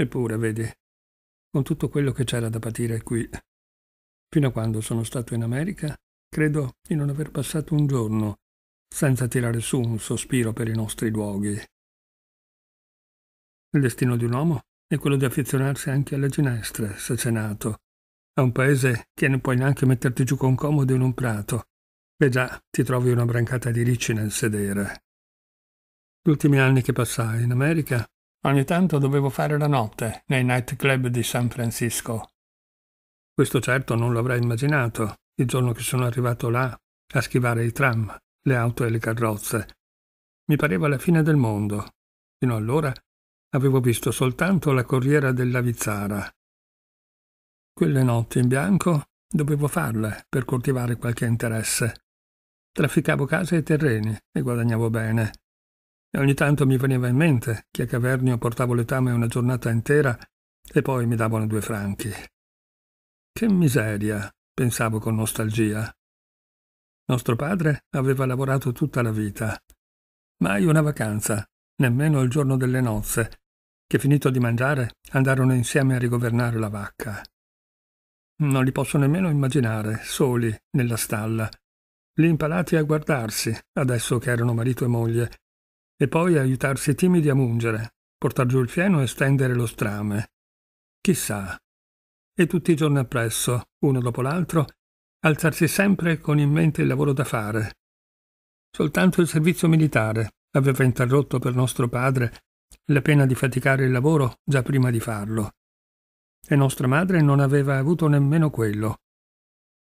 Eppure, vedi, con tutto quello che c'era da patire qui, fino a quando sono stato in America, credo di non aver passato un giorno senza tirare su un sospiro per i nostri luoghi. Il destino di un uomo è quello di affezionarsi anche alle ginestre, se c'è nato, a un paese che non puoi neanche metterti giù con comodo in un prato. E già ti trovi una brancata di ricci nel sedere. Gli ultimi anni che passai in America Ogni tanto dovevo fare la notte nei nightclub di San Francisco. Questo certo non l'avrei immaginato il giorno che sono arrivato là a schivare i tram, le auto e le carrozze. Mi pareva la fine del mondo. Fino allora avevo visto soltanto la corriera della Vizzara. Quelle notti in bianco dovevo farle per coltivare qualche interesse. Trafficavo case e terreni e guadagnavo bene e ogni tanto mi veniva in mente che a Cavernio portavo letame una giornata intera e poi mi davano due franchi. Che miseria, pensavo con nostalgia. Nostro padre aveva lavorato tutta la vita. Mai una vacanza, nemmeno il giorno delle nozze, che finito di mangiare andarono insieme a rigovernare la vacca. Non li posso nemmeno immaginare, soli, nella stalla, lì impalati a guardarsi, adesso che erano marito e moglie, e poi aiutarsi timidi a mungere, portar giù il fieno e stendere lo strame. Chissà. E tutti i giorni appresso, uno dopo l'altro, alzarsi sempre con in mente il lavoro da fare. Soltanto il servizio militare aveva interrotto per nostro padre la pena di faticare il lavoro già prima di farlo. E nostra madre non aveva avuto nemmeno quello.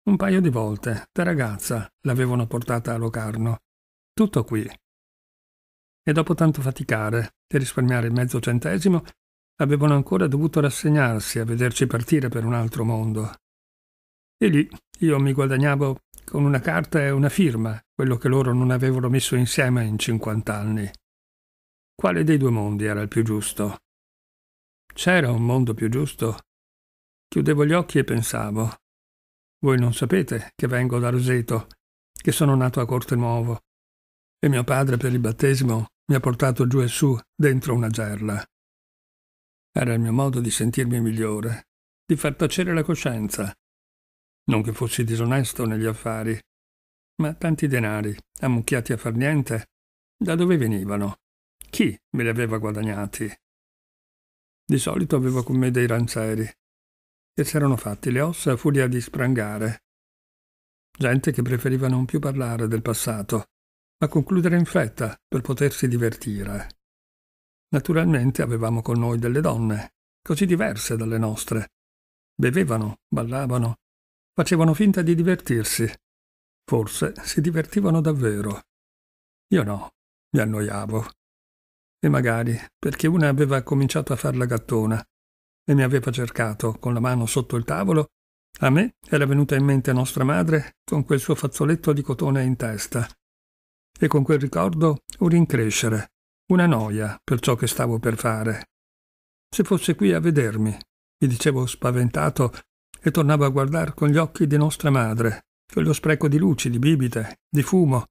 Un paio di volte, da ragazza, l'avevano portata a Locarno. Tutto qui e dopo tanto faticare per risparmiare mezzo centesimo, avevano ancora dovuto rassegnarsi a vederci partire per un altro mondo. E lì io mi guadagnavo con una carta e una firma quello che loro non avevano messo insieme in 50 anni. Quale dei due mondi era il più giusto? C'era un mondo più giusto? Chiudevo gli occhi e pensavo. Voi non sapete che vengo da Roseto, che sono nato a Corte Nuovo, e mio padre per il battesimo mi ha portato giù e su dentro una gerla. Era il mio modo di sentirmi migliore, di far tacere la coscienza. Non che fossi disonesto negli affari, ma tanti denari, ammucchiati a far niente, da dove venivano? Chi me li aveva guadagnati? Di solito avevo con me dei ranzeri, che erano fatti le ossa a furia di sprangare. Gente che preferiva non più parlare del passato, ma concludere in fretta per potersi divertire. Naturalmente avevamo con noi delle donne, così diverse dalle nostre. Bevevano, ballavano, facevano finta di divertirsi. Forse si divertivano davvero. Io no, mi annoiavo. E magari perché una aveva cominciato a far la gattona e mi aveva cercato con la mano sotto il tavolo, a me era venuta in mente nostra madre con quel suo fazzoletto di cotone in testa e con quel ricordo un rincrescere, una noia per ciò che stavo per fare. Se fosse qui a vedermi, gli dicevo spaventato e tornavo a guardare con gli occhi di nostra madre, quello spreco di luci, di bibite, di fumo,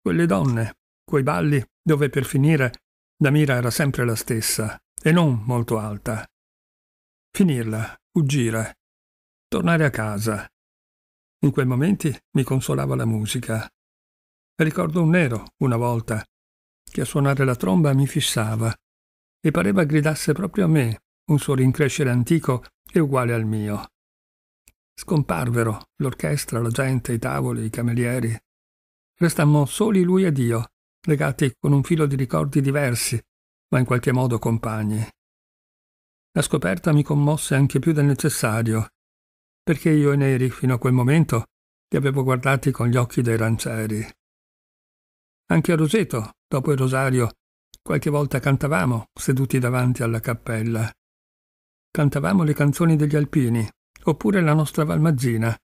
quelle donne, quei balli dove per finire la mira era sempre la stessa e non molto alta. Finirla, fuggire, tornare a casa. In quei momenti mi consolava la musica, Ricordo un nero, una volta, che a suonare la tromba mi fissava e pareva gridasse proprio a me, un suo rincrescere antico e uguale al mio. Scomparvero l'orchestra, la gente, i tavoli, i camerieri. Restammo soli lui ed io, legati con un filo di ricordi diversi, ma in qualche modo compagni. La scoperta mi commosse anche più del necessario, perché io e Neri fino a quel momento li avevo guardati con gli occhi dei rancieri. Anche a Roseto, dopo il rosario, qualche volta cantavamo, seduti davanti alla cappella. Cantavamo le canzoni degli alpini, oppure la nostra Valmazzina,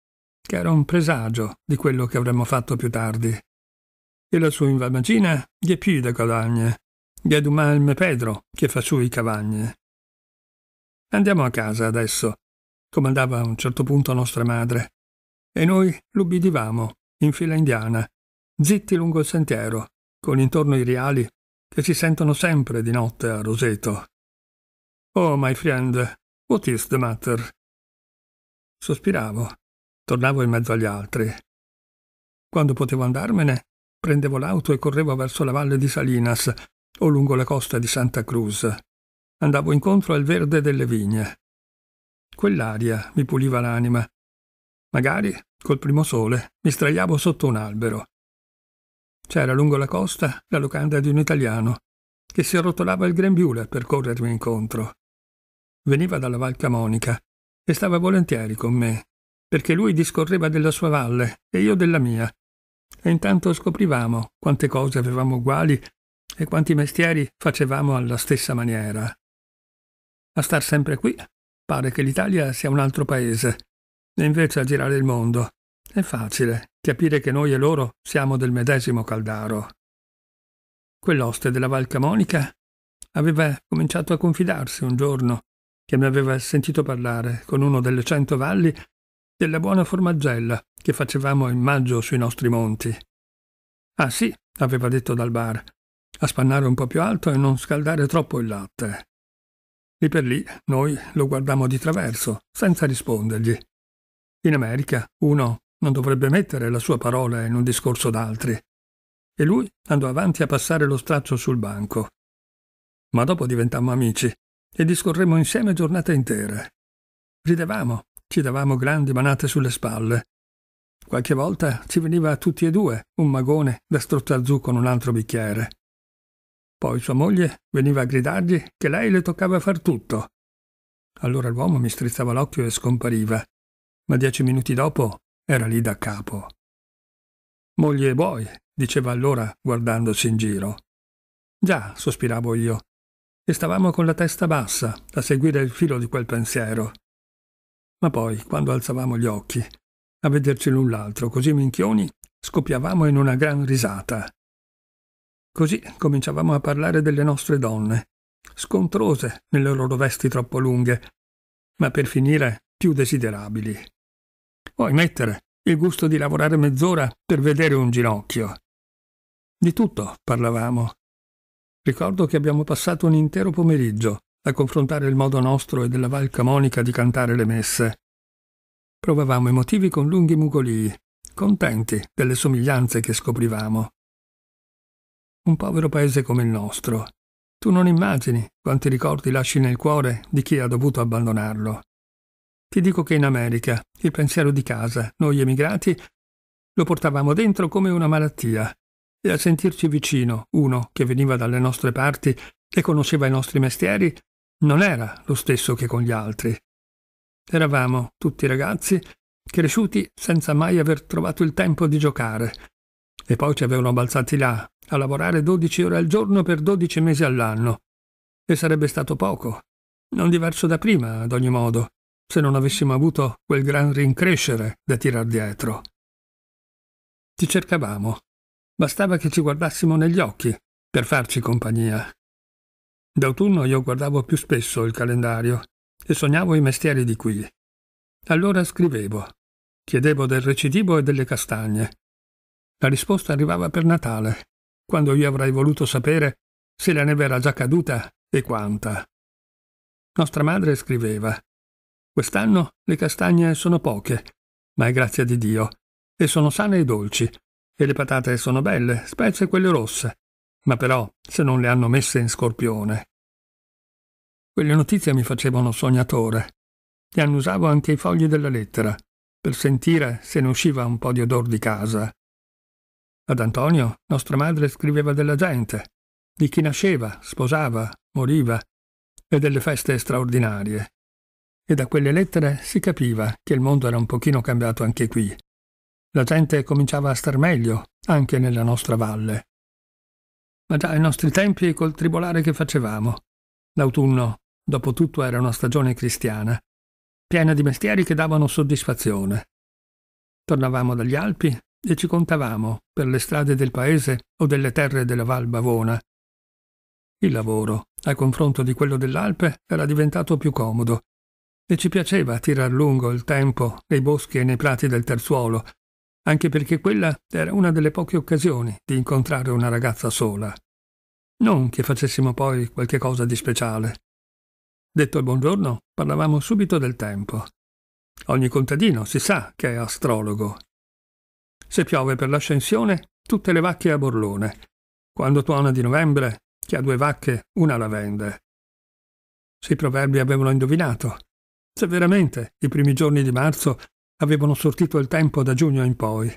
che era un presagio di quello che avremmo fatto più tardi. E la sua Valmazzina gli è più da guadagne, gli è d'umalme Pedro che fa su i cavagne. Andiamo a casa adesso, comandava a un certo punto nostra madre, e noi l'ubbidivamo, in fila indiana, zitti lungo il sentiero, con intorno i riali che si sentono sempre di notte a Roseto. Oh, my friend, what is the matter? Sospiravo, tornavo in mezzo agli altri. Quando potevo andarmene, prendevo l'auto e correvo verso la valle di Salinas o lungo la costa di Santa Cruz. Andavo incontro al verde delle vigne. Quell'aria mi puliva l'anima. Magari, col primo sole, mi straiavo sotto un albero. C'era lungo la costa la locanda di un italiano, che si arrotolava il grembiule per corrermi incontro. Veniva dalla Val Camonica e stava volentieri con me, perché lui discorreva della sua valle e io della mia, e intanto scoprivamo quante cose avevamo uguali e quanti mestieri facevamo alla stessa maniera. A star sempre qui pare che l'Italia sia un altro paese, e invece a girare il mondo è facile capire che noi e loro siamo del medesimo Caldaro. Quell'oste della Val Camonica aveva cominciato a confidarsi un giorno che mi aveva sentito parlare con uno delle cento valli della buona formaggella che facevamo in maggio sui nostri monti. Ah sì, aveva detto dal bar, a spannare un po' più alto e non scaldare troppo il latte. Lì per lì noi lo guardammo di traverso, senza rispondergli. In America uno non dovrebbe mettere la sua parola in un discorso d'altri. E lui andò avanti a passare lo straccio sul banco. Ma dopo diventammo amici e discorremmo insieme giornate intere. Ridevamo, ci davamo grandi manate sulle spalle. Qualche volta ci veniva a tutti e due un magone da strozzar giù con un altro bicchiere. Poi sua moglie veniva a gridargli che lei le toccava far tutto. Allora l'uomo mi strizzava l'occhio e scompariva, ma dieci minuti dopo era lì da capo. Moglie e boi, diceva allora guardandosi in giro. Già, sospiravo io, e stavamo con la testa bassa a seguire il filo di quel pensiero. Ma poi, quando alzavamo gli occhi, a vederci l'un l'altro così minchioni, scoppiavamo in una gran risata. Così cominciavamo a parlare delle nostre donne, scontrose nelle loro vesti troppo lunghe, ma per finire più desiderabili. Puoi mettere il gusto di lavorare mezz'ora per vedere un ginocchio. Di tutto parlavamo. Ricordo che abbiamo passato un intero pomeriggio a confrontare il modo nostro e della Val Camonica di cantare le messe. Provavamo i motivi con lunghi mugolii, contenti delle somiglianze che scoprivamo. Un povero paese come il nostro. Tu non immagini quanti ricordi lasci nel cuore di chi ha dovuto abbandonarlo. Ti dico che in America il pensiero di casa, noi emigrati, lo portavamo dentro come una malattia, e a sentirci vicino uno che veniva dalle nostre parti e conosceva i nostri mestieri, non era lo stesso che con gli altri. Eravamo tutti ragazzi, cresciuti senza mai aver trovato il tempo di giocare, e poi ci avevano balzati là, a lavorare 12 ore al giorno per 12 mesi all'anno. E sarebbe stato poco, non diverso da prima, ad ogni modo se non avessimo avuto quel gran rincrescere da tirar dietro. Ti cercavamo. Bastava che ci guardassimo negli occhi per farci compagnia. D'autunno io guardavo più spesso il calendario e sognavo i mestieri di qui. Allora scrivevo, chiedevo del recidivo e delle castagne. La risposta arrivava per Natale, quando io avrei voluto sapere se la neve era già caduta e quanta. Nostra madre scriveva, Quest'anno le castagne sono poche, ma è grazia di Dio, e sono sane e dolci, e le patate sono belle, specie quelle rosse, ma però se non le hanno messe in scorpione. Quelle notizie mi facevano sognatore, e annusavo anche i fogli della lettera, per sentire se ne usciva un po' di odor di casa. Ad Antonio nostra madre scriveva della gente, di chi nasceva, sposava, moriva, e delle feste straordinarie e da quelle lettere si capiva che il mondo era un pochino cambiato anche qui. La gente cominciava a star meglio, anche nella nostra valle. Ma già ai nostri tempi col tribolare che facevamo. L'autunno, dopo tutto, era una stagione cristiana, piena di mestieri che davano soddisfazione. Tornavamo dagli Alpi e ci contavamo per le strade del paese o delle terre della Val Bavona. Il lavoro, a confronto di quello dell'Alpe, era diventato più comodo e ci piaceva tirar lungo il tempo nei boschi e nei prati del terzuolo, anche perché quella era una delle poche occasioni di incontrare una ragazza sola. Non che facessimo poi qualche cosa di speciale. Detto il buongiorno, parlavamo subito del tempo. Ogni contadino si sa che è astrologo. Se piove per l'ascensione, tutte le vacche a borlone. Quando tuona di novembre, chi ha due vacche, una la vende. Se i proverbi avevano indovinato, se veramente i primi giorni di marzo avevano sortito il tempo da giugno in poi,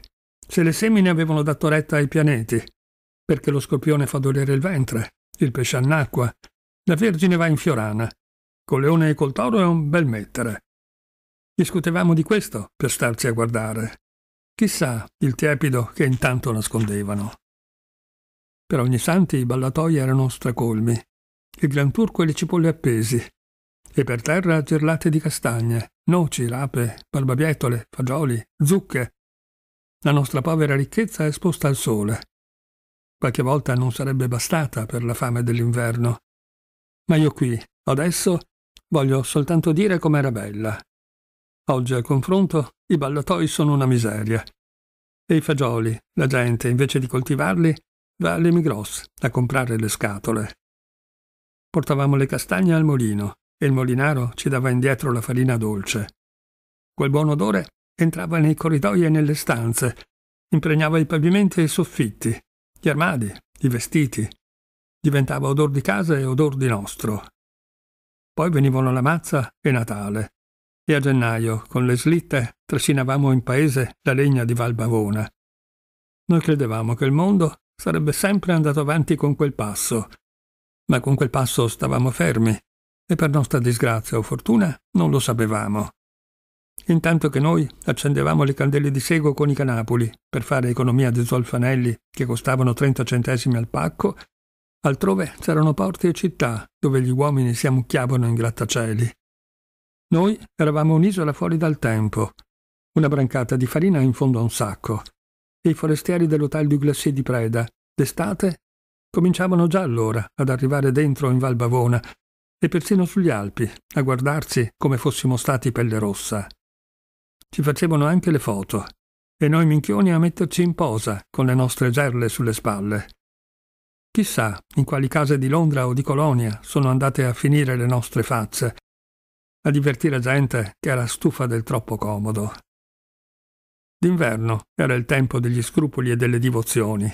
se le semine avevano dato retta ai pianeti, perché lo scorpione fa dolere il ventre, il pesce annacqua, la Vergine va in Fiorana, col leone e col toro è un bel mettere. Discutevamo di questo per starci a guardare. Chissà il tiepido che intanto nascondevano. Per ogni santi i ballatoi erano stracolmi, il gran turco e le cipolle appesi, e per terra gerlate di castagne, noci, rape, barbabietole, fagioli, zucche. La nostra povera ricchezza è esposta al sole. Qualche volta non sarebbe bastata per la fame dell'inverno. Ma io qui, adesso, voglio soltanto dire com'era bella. Oggi al confronto i ballatoi sono una miseria. E i fagioli, la gente, invece di coltivarli, va alle Migros a comprare le scatole. Portavamo le castagne al molino e il molinaro ci dava indietro la farina dolce. Quel buon odore entrava nei corridoi e nelle stanze, impregnava i pavimenti e i soffitti, gli armadi, i vestiti. Diventava odor di casa e odor di nostro. Poi venivano la mazza e Natale. E a gennaio, con le slitte, trascinavamo in paese la legna di Valbavona. Noi credevamo che il mondo sarebbe sempre andato avanti con quel passo, ma con quel passo stavamo fermi e per nostra disgrazia o fortuna non lo sapevamo. Intanto che noi accendevamo le candele di sego con i canapoli per fare economia di zolfanelli che costavano 30 centesimi al pacco, altrove c'erano porti e città dove gli uomini si ammucchiavano in grattacieli. Noi eravamo un'isola fuori dal tempo, una brancata di farina in fondo a un sacco, e i forestieri dell'hotel du Glacier di Preda, d'estate, cominciavano già allora ad arrivare dentro in Val Bavona e persino sugli Alpi, a guardarci come fossimo stati pelle rossa. Ci facevano anche le foto, e noi minchioni a metterci in posa con le nostre gerle sulle spalle. Chissà in quali case di Londra o di Colonia sono andate a finire le nostre facce, a divertire gente che era stufa del troppo comodo. D'inverno era il tempo degli scrupoli e delle divozioni.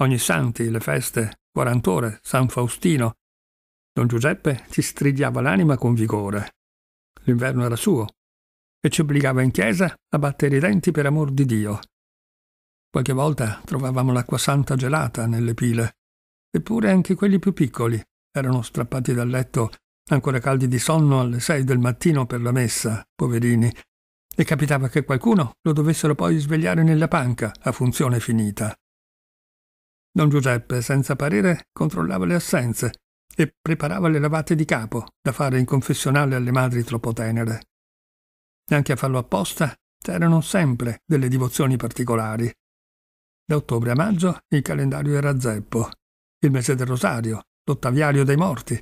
Ogni santi, le feste, quarant'ore, San Faustino, Don Giuseppe ci strigliava l'anima con vigore. L'inverno era suo e ci obbligava in chiesa a battere i denti per amor di Dio. Qualche volta trovavamo l'acqua santa gelata nelle pile, eppure anche quelli più piccoli erano strappati dal letto, ancora caldi di sonno alle sei del mattino per la messa, poverini, e capitava che qualcuno lo dovessero poi svegliare nella panca a funzione finita. Don Giuseppe, senza parere, controllava le assenze e preparava le lavate di capo da fare in confessionale alle madri troppo tenere. Neanche a farlo apposta c'erano sempre delle devozioni particolari. Da ottobre a maggio il calendario era zeppo, il mese del rosario, l'ottaviario dei morti,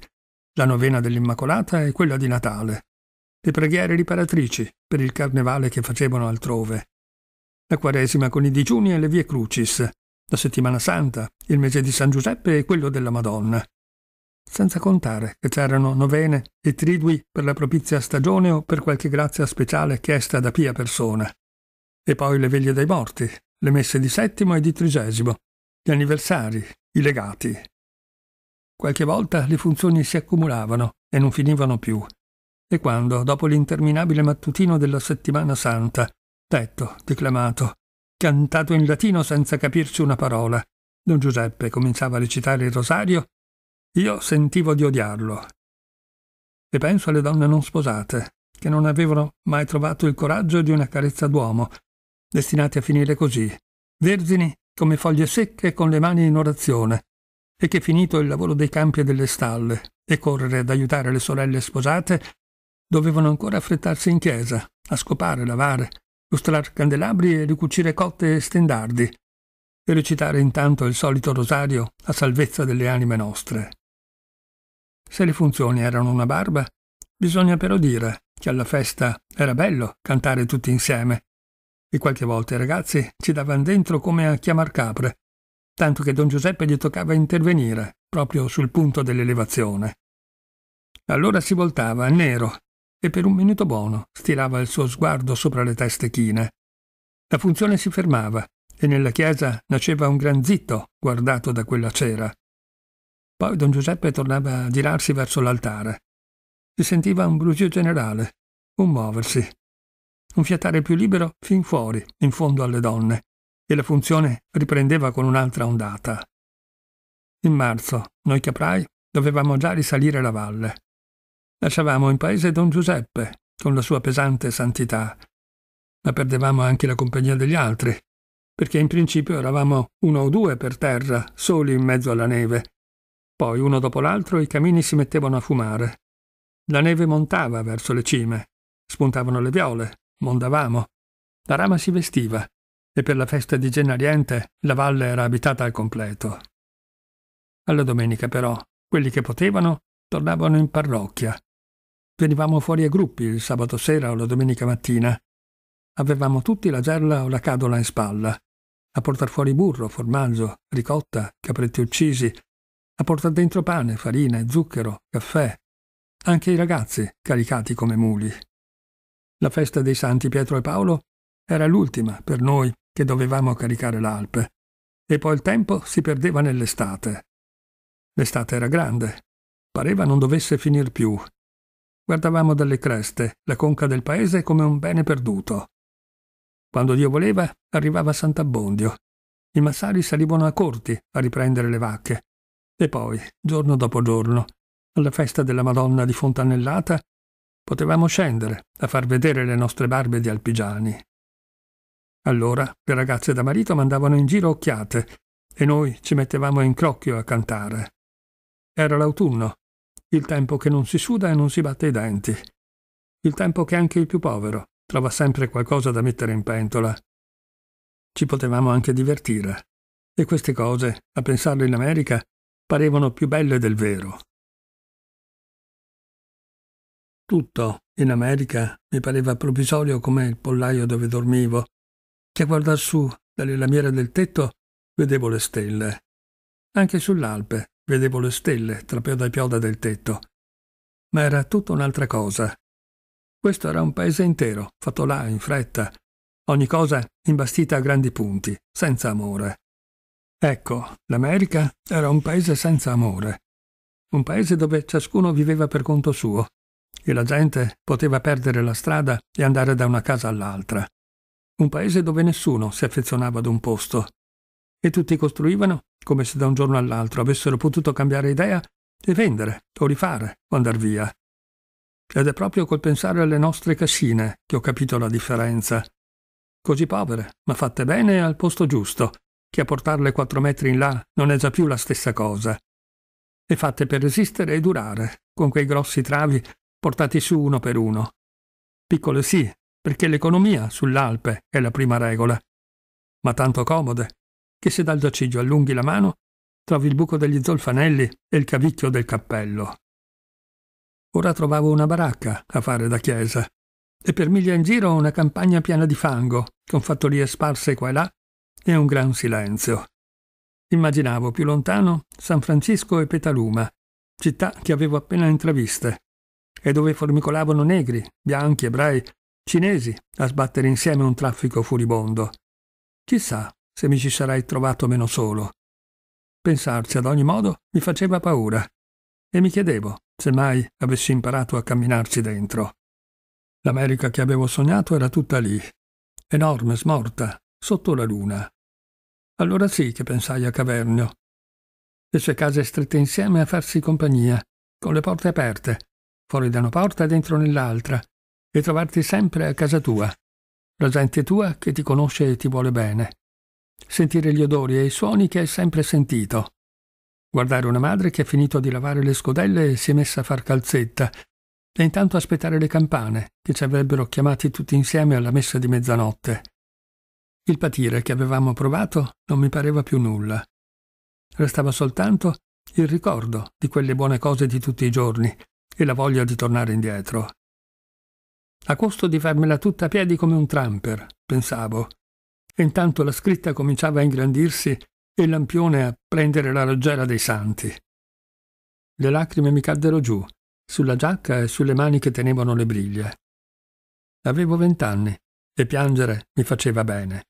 la novena dell'Immacolata e quella di Natale, le preghiere riparatrici per il carnevale che facevano altrove, la quaresima con i digiuni e le vie crucis, la settimana santa, il mese di San Giuseppe e quello della Madonna, senza contare che c'erano novene e tridui per la propizia stagione o per qualche grazia speciale chiesta da pia persona. E poi le veglie dei morti, le messe di settimo e di trigesimo, gli anniversari, i legati. Qualche volta le funzioni si accumulavano e non finivano più. E quando, dopo l'interminabile mattutino della settimana santa, detto, declamato, cantato in latino senza capirci una parola, don Giuseppe cominciava a recitare il rosario io sentivo di odiarlo. E penso alle donne non sposate, che non avevano mai trovato il coraggio di una carezza d'uomo, destinate a finire così, vergini come foglie secche con le mani in orazione, e che finito il lavoro dei campi e delle stalle e correre ad aiutare le sorelle sposate, dovevano ancora affrettarsi in chiesa, a scopare, lavare, lustrare candelabri e ricucire cotte e stendardi, e recitare intanto il solito rosario a salvezza delle anime nostre. Se le funzioni erano una barba, bisogna però dire che alla festa era bello cantare tutti insieme. E qualche volta i ragazzi ci davano dentro come a chiamar capre, tanto che don Giuseppe gli toccava intervenire proprio sul punto dell'elevazione. Allora si voltava nero e per un minuto buono stirava il suo sguardo sopra le teste chine. La funzione si fermava e nella chiesa nasceva un gran zitto guardato da quella cera. Poi don Giuseppe tornava a girarsi verso l'altare. Si sentiva un brusio generale, un muoversi, un fiatare più libero fin fuori, in fondo alle donne, e la funzione riprendeva con un'altra ondata. In marzo, noi caprai dovevamo già risalire la valle. Lasciavamo in paese don Giuseppe, con la sua pesante santità, ma perdevamo anche la compagnia degli altri, perché in principio eravamo uno o due per terra, soli in mezzo alla neve, poi, uno dopo l'altro, i camini si mettevano a fumare. La neve montava verso le cime, spuntavano le viole, mondavamo. La rama si vestiva e per la festa di Gennariente la valle era abitata al completo. Alla domenica, però, quelli che potevano tornavano in parrocchia. Venivamo fuori a gruppi il sabato sera o la domenica mattina. Avevamo tutti la gerla o la cadola in spalla, a portar fuori burro, formaggio, ricotta, capretti uccisi, a portare dentro pane, farina, zucchero, caffè, anche i ragazzi caricati come muli. La festa dei santi Pietro e Paolo era l'ultima per noi che dovevamo caricare l'Alpe, e poi il tempo si perdeva nell'estate. L'estate era grande, pareva non dovesse finir più. Guardavamo dalle creste la conca del paese come un bene perduto. Quando Dio voleva, arrivava Sant'Abbondio. I massari salivano a corti a riprendere le vacche e poi, giorno dopo giorno, alla festa della Madonna di Fontanellata, potevamo scendere a far vedere le nostre barbe di alpigiani. Allora le ragazze da marito mandavano in giro occhiate e noi ci mettevamo in crocchio a cantare. Era l'autunno, il tempo che non si suda e non si batte i denti, il tempo che anche il più povero trova sempre qualcosa da mettere in pentola. Ci potevamo anche divertire. E queste cose, a pensarle in America, parevano più belle del vero. Tutto in America mi pareva provvisorio come il pollaio dove dormivo, che a guardar su dalle lamiere del tetto vedevo le stelle. Anche sull'Alpe vedevo le stelle tra pioda e pioda del tetto. Ma era tutta un'altra cosa. Questo era un paese intero, fatto là in fretta, ogni cosa imbastita a grandi punti, senza amore. Ecco, l'America era un paese senza amore, un paese dove ciascuno viveva per conto suo e la gente poteva perdere la strada e andare da una casa all'altra. Un paese dove nessuno si affezionava ad un posto e tutti costruivano come se da un giorno all'altro avessero potuto cambiare idea e vendere o rifare o andar via. Ed è proprio col pensare alle nostre cascine che ho capito la differenza. Così povere, ma fatte bene e al posto giusto, che a portarle quattro metri in là non è già più la stessa cosa. E fatte per resistere e durare, con quei grossi travi portati su uno per uno. Piccole sì, perché l'economia sull'Alpe è la prima regola, ma tanto comode che se dal giaciglio allunghi la mano trovi il buco degli zolfanelli e il cavicchio del cappello. Ora trovavo una baracca a fare da chiesa e per miglia in giro una campagna piena di fango, con fattorie sparse qua e là e un gran silenzio. Immaginavo più lontano San Francisco e Petaluma, città che avevo appena intraviste, e dove formicolavano negri, bianchi, ebrei, cinesi a sbattere insieme un traffico furibondo. Chissà se mi ci sarei trovato meno solo. Pensarci ad ogni modo mi faceva paura e mi chiedevo se mai avessi imparato a camminarci dentro. L'America che avevo sognato era tutta lì, enorme, smorta, sotto la luna. Allora sì che pensai a Cavernio. Le sue case strette insieme a farsi compagnia, con le porte aperte, fuori da una porta e dentro nell'altra, e trovarti sempre a casa tua, la gente tua che ti conosce e ti vuole bene, sentire gli odori e i suoni che hai sempre sentito, guardare una madre che ha finito di lavare le scodelle e si è messa a far calzetta, e intanto aspettare le campane che ci avrebbero chiamati tutti insieme alla messa di mezzanotte. Il patire che avevamo provato non mi pareva più nulla. Restava soltanto il ricordo di quelle buone cose di tutti i giorni e la voglia di tornare indietro. A costo di farmela tutta a piedi come un tramper, pensavo. E intanto la scritta cominciava a ingrandirsi e il lampione a prendere la roggiera dei santi. Le lacrime mi caddero giù, sulla giacca e sulle mani che tenevano le briglie. Avevo vent'anni e piangere mi faceva bene.